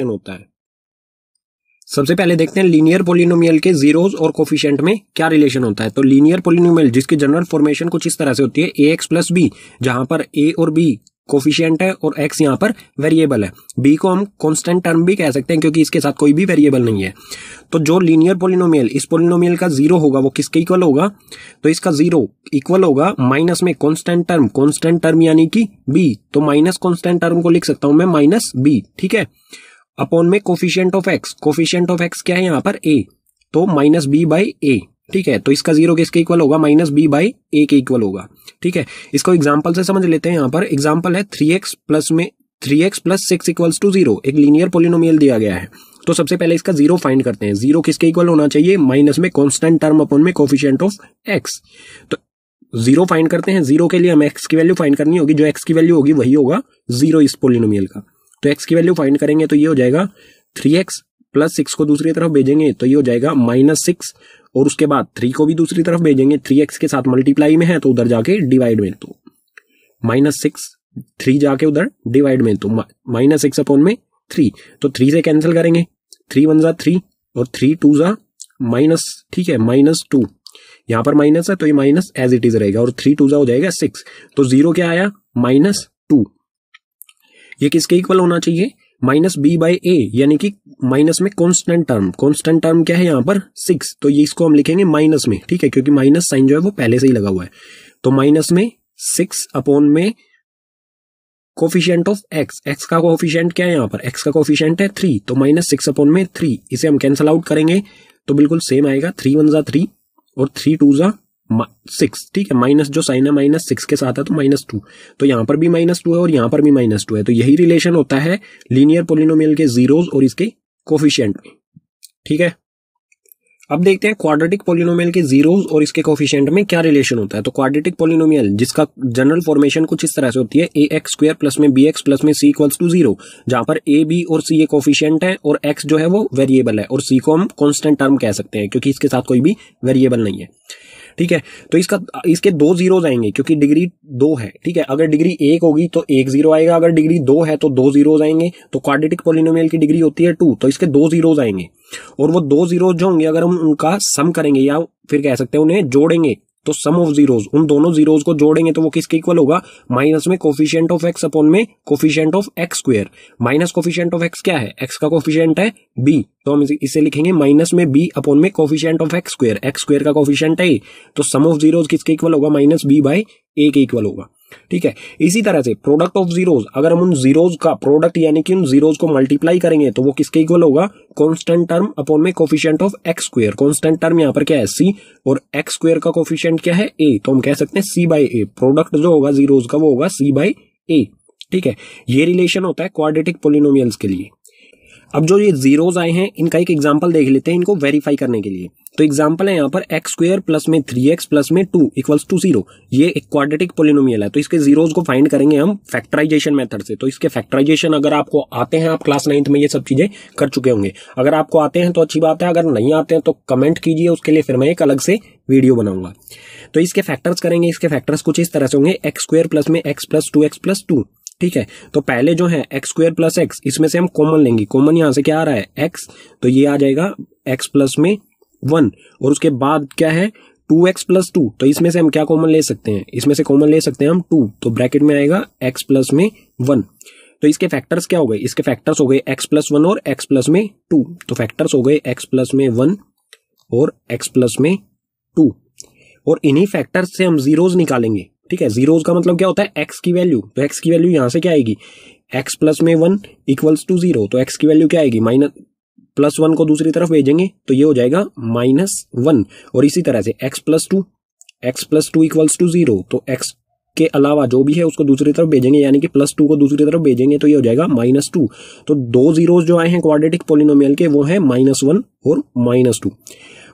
reaction होता है सबसे पहले देखते हैं लीनियर पोलिनोमियल के जीरोज और कोफिशियंट में क्या रिलेशन होता है तो लीनियर पोलिनोमियल जिसकी जनरल फॉर्मेशन कुछ इस तरह से होती है ए एक्स प्लस बी जहां पर ए और बी कोफिशियंट है और एक्स यहां पर वेरिएबल है बी को हम कॉन्स्टेंट टर्म भी कह सकते हैं क्योंकि इसके साथ कोई भी वेरिएबल नहीं है तो जो लीनियर पोलिनोमियल इस पोलिनोमियल का जीरो होगा वो किसके इक्वल होगा तो इसका जीरो इक्वल होगा माइनस में कॉन्स्टेंट टर्म कॉन्स्टेंट टर्म यानी कि बी तो माइनस कॉन्स्टेंट टर्म को लिख सकता हूं मैं माइनस बी ठीक है अपॉन में coefficient of x coefficient of x क्या है यहाँ पर ए तो माइनस बी बाई ए ठीक है तो इसका जीरो किसके इक्वल होगा माइनस बी बाई ए के इक्वल होगा ठीक है इसको एग्जाम्पल से समझ लेते हैं यहाँ पर एग्जाम्पल है थ्री एक्स प्लस में three x plus six equals to zero एक लीनियर पोलिनोमियल दिया गया है तो सबसे पहले इसका जीरो फाइंड करते हैं जीरो किसके इक्वल होना चाहिए माइनस में कॉन्स्टेंट टर्म अपॉन में कोफिशियंट ऑफ एक्स तो जीरो फाइंड करते हैं जीरो के लिए हमें एक्स की वैल्यू फाइंड करनी होगी जो एक्स की वैल्यू होगी वही होगा जीरो इस पोलिनोमियल का तो एक्स की वैल्यू फाइंड करेंगे तो ये हो जाएगा थ्री एक्स प्लस सिक्स को दूसरी तरफ भेजेंगे तो ये हो जाएगा माइनस सिक्स और उसके बाद थ्री को भी दूसरी तरफ भेजेंगे थ्री एक्स के साथ मल्टीप्लाई में है तो उधर जाके डिवाइड में तो माइनस सिक्स थ्री जाके उधर डिवाइड में तो माइनस सिक्स अपॉन में थ्री तो थ्री से कैंसिल करेंगे थ्री वन जा थ्री और थ्री टू जा माइनस ठीक है माइनस टू यहां पर माइनस है तो ये माइनस एज इट इज रहेगा और थ्री टू जा हो जाएगा सिक्स तो जीरो क्या आया माइनस टू ये किसके इक्वल होना चाहिए माइनस बी बाई ए यानी कि माइनस में कॉन्स्टेंट टर्म कॉन्स्टेंट टर्म क्या है यहाँ पर सिक्स तो ये इसको हम लिखेंगे माइनस में ठीक है क्योंकि माइनस साइन जो है वो पहले से ही लगा हुआ है तो माइनस में सिक्स अपॉन में कोफिशियंट ऑफ एक्स एक्स का कोफिशियंट क्या है यहाँ पर एक्स का कोफिशियंट है थ्री तो माइनस सिक्स अपॉन में थ्री इसे हम कैंसिल आउट करेंगे तो बिल्कुल सेम आएगा थ्री वन जा थ्री और थ्री टू जा सिक्स ठीक है माइनस जो साइन है माइनस सिक्स के साथ है तो माइनस टू तो यहाँ पर भी माइनस टू है और यहाँ पर भी माइनस टू है तो यही रिलेशन होता है लीनियर पोलिनोमियल के जीरोज और इसके कोफिशियंट में ठीक है अब देखते हैं क्वाड्रेटिक पोलिनोमियल के जीरोज और इसके कोफिशियंट में क्या रिलेशन होता है तो क्वाड्रेटिक पोलिनोमियल जिसका जनरल फॉर्मेशन कुछ इस तरह से होती है ए एक्स स्क्वायर प्लस में बी एक्स प्लस में सी इक्वल्स टू जीरो जहां पर ए बी और सी ए कोफिशियंट है और एक्स जो है वो वेरिएबल है और सी को हम कॉन्स्टेंट टर्म कह सकते हैं क्योंकि इसके साथ कोई भी वेरिएबल नहीं है ठीक है तो इसका इसके दो जीरोज आएंगे क्योंकि डिग्री दो है ठीक है अगर डिग्री एक होगी तो एक जीरो आएगा अगर डिग्री दो है तो दो जीरोज आएंगे तो क्वाड्रेटिक पोलिनोमियल की डिग्री होती है टू तो इसके दो जीरोज आएंगे और वो दो जीरोज जो होंगे अगर हम उनका सम करेंगे या फिर कह सकते हैं उन्हें जोड़ेंगे तो सम ऑफ जीरोज उन दोनों जीरोज को जोड़ेंगे तो वो किसके इक्वल होगा माइनस में कोफिशियंट ऑफ एक्स अपॉन में coefficient of x square minus coefficient of x क्या है एक्स का कोफिशियंट है बी तो हम इसे लिखेंगे माइनस में बी अपॉन में coefficient of x square x square का कोफिशियंट है तो सम ऑफ जीरोज किसके इक्वल होगा माइनस बी बाय ए के इक्वल होगा ठीक है इसी तरह से प्रोडक्ट ऑफ जीरोज अगर हम उन जीरोज का प्रोडक्ट यानी कि उन जीरोज को मल्टीप्लाई करेंगे तो वो किसके इक्वल होगा कॉन्स्टेंट टर्म अपॉन में coefficient of x square constant term यहाँ पर क्या है सी और एक्स स्क्र का कोफिशियंट क्या है ए तो हम कह सकते हैं सी बाई ए प्रोडक्ट जो होगा जीरोज का वो होगा सी बाई ए ठीक है ये रिलेशन होता है क्वाड्रेटिक पोलिनोमियल्स के लिए अब जो ये जीरोज आए हैं इनका एक एग्जाम्पल देख लेते हैं इनको वेरीफाई करने के लिए तो एग्जाम्पल है यहाँ पर एक्स स्क्र प्लस में थ्री एक्स प्लस में टू इक्वल्स टू जीरो ये एक क्वाड्रेटिक पोलिनोमियल है तो इसके जीरोज को फाइंड करेंगे हम फैक्टराइजेशन मेथड से तो इसके फैक्टराइजेशन अगर आपको आते हैं आप क्लास नाइन्थ में ये सब चीजें कर चुके होंगे अगर आपको आते हैं तो अच्छी बात है अगर नहीं आते हैं तो कमेंट कीजिए उसके लिए फिर मैं एक अलग से वीडियो बनाऊंगा तो इसके फैक्टर्स करेंगे इसके फैक्टर्स कुछ इस तरह से होंगे एक्स स्क्र प्लस में x plus two x plus two ठीक है तो पहले जो है एक्स स्क्र प्लस एक्स इसमें से हम कॉमन लेंगे कॉमन यहाँ से क्या आ रहा है एक्स तो ये आ जाएगा एक्स प्लस में वन और उसके बाद क्या है टू एक्स प्लस टू तो इसमें से हम क्या कॉमन ले सकते हैं इसमें से कॉमन ले सकते हैं हम टू तो ब्रैकेट में आएगा एक्स प्लस में वन तो इसके फैक्टर्स क्या हो गए इसके फैक्टर्स हो गए एक्स प्लस वन और एक्स प्लस में टू तो फैक्टर्स हो गए एक्स प्लस में वन और एक्स प्लस में टू और इन्हीं फैक्टर्स से हम जीरोज निकालेंगे ठीक है जीरोज का मतलब क्या होता है एक्स की वैल्यू तो एक्स की वैल्यू यहां से क्या आएगी एक्स प्लस में वन इक्वल्स टू जीरो तो एक्स की वैल्यू क्या आएगी माइनस प्लस वन को दूसरी तरफ भेजेंगे तो ये हो जाएगा माइनस वन और इसी तरह से x plus two x plus two equals to zero तो एक्स के अलावा जो भी है उसको दूसरी तरफ भेजेंगे यानी कि प्लस टू को दूसरी तरफ भेजेंगे तो ये हो जाएगा माइनस टू तो दो जीरोज जो आए हैं क्वाड्रेटिक पोलिनोमियल के वो है माइनस वन और माइनस टू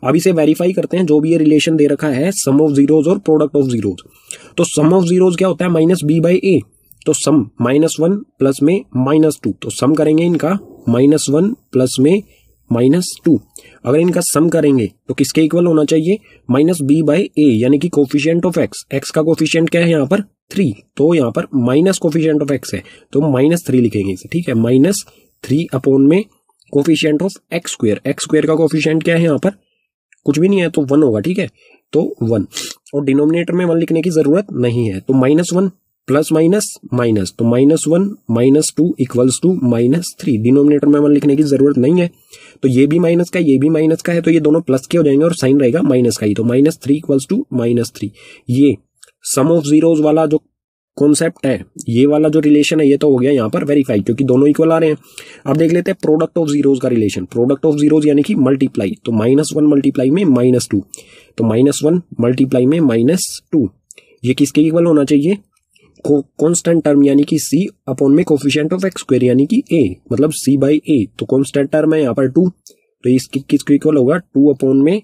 अब इसे वेरीफाई करते हैं जो भी ये रिलेशन दे रखा है सम ऑफ जीरोज और प्रोडक्ट ऑफ जीरोज तो सम ऑफ जीरोज क्या होता है माइनस बी बाई ए तो सम माइनस वन प्लस में माइनस टू तो सम करेंगे इनका माइनस वन प्लस में माइनस टू अगर इनका सम करेंगे तो किसके इक्वल होना चाहिए माइनस बी बाई ए यानी कि कोफिशियंट ऑफ एक्स एक्स का कोफिशियंट क्या है यहाँ पर थ्री तो यहाँ पर माइनस कोफिशियंट ऑफ एक्स है तो माइनस थ्री लिखेंगे इसे ठीक है माइनस थ्री अपोन में coefficient of x square x square का कोफिशियंट क्या है यहाँ पर कुछ भी नहीं है तो वन होगा ठीक है तो वन और डिनोमिनेटर में वन लिखने की जरूरत नहीं है तो minus one plus minus minus तो minus one minus two equals to minus three denominator में हमें लिखने की जरूरत नहीं है तो ये भी माइनस का ये भी माइनस का है तो ये दोनों प्लस के हो जाएंगे और साइन रहेगा माइनस का ही तो minus three equals to minus three ये सम ऑफ जीरोज वाला जो कॉन्सेप्ट है ये वाला जो रिलेशन है ये तो हो गया यहाँ पर वेरीफाई क्योंकि दोनों इक्वल आ रहे हैं अब देख लेते हैं प्रोडक्ट ऑफ जीरोज का रिलेशन प्रोडक्ट ऑफ जीरोज यानी कि मल्टीप्लाई तो माइनस वन मल्टीप्लाई में माइनस टू तो माइनस वन मल्टीप्लाई में माइनस टू ये किसके इक्वल होना चाहिए कॉन्स्टेंट टर्म यानी कि सी अपॉन में कोफिशियंट ऑफ एक्स स्क्वेयर यानी कि ए मतलब सी बाई ए तो कॉन्स्टेंट टर्म है यहाँ पर टू तो इसकी किसको इक्वल होगा टू अपॉन में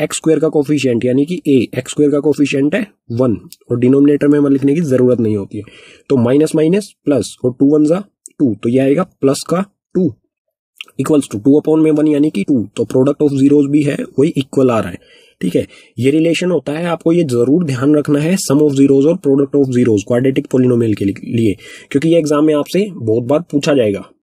एक्स स्क्वायर का कोफिशियंट यानी कि ए एक्स स्क्वायर का कोफिशियंट है वन और डिनोमिनेटर में लिखने की जरूरत नहीं होती है तो माइनस माइनस प्लस और टू वन जा टू तो यह आएगा प्लस का two equals to two upon upon one यानी कि टू तो प्रोडक्ट ऑफ जीरोज भी है वही इक्वल आ रहा है ठीक है ये रिलेशन होता है आपको ये जरूर ध्यान रखना है सम ऑफ जीरोज और product of zeros quadratic polynomial के लिए क्योंकि ये एग्जाम में आपसे बहुत बार पूछा जाएगा